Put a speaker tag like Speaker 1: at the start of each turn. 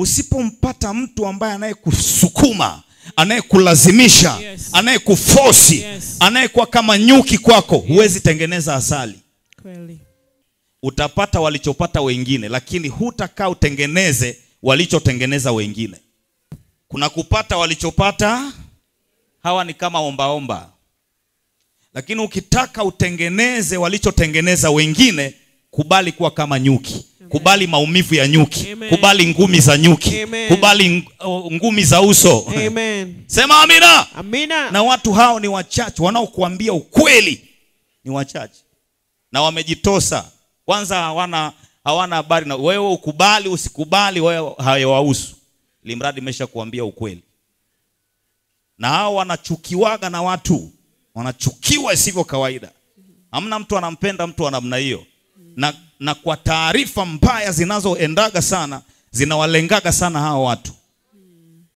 Speaker 1: usipompata mtu ambaye anayekusukuma anayekulazimisha yes. anayekufosi yes. anayekuwa kama nyuki kwako huwezi tengeneza asali Kweli. utapata walichopata wengine lakini hutakaa utengeneze walichotengeneza wengine kuna kupata walichopata hawa ni kama ombaomba omba. lakini ukitaka utengeneze walichotengeneza wengine kubali kuwa kama nyuki Kubali maumivu ya nyuki. Amen. Kubali ngumi za nyuki. Amen. Kubali uh, ngumi za uso. Amen. Sema amina. Amina. Na watu hao ni wachache wanaokuambia ukweli, ni wachache na wamejitosa. Kwanza hawana hawana habari na wewe, ukubali usikubali, wewe hayawahusu, limradi imesha kuambia ukweli. Na hao wanachukiwaga na watu, wanachukiwa isivyo kawaida. Hamna mtu anampenda mtu wa namna hiyo na na kwa taarifa mbaya zinazoendaga sana zinawalengaga sana hawa watu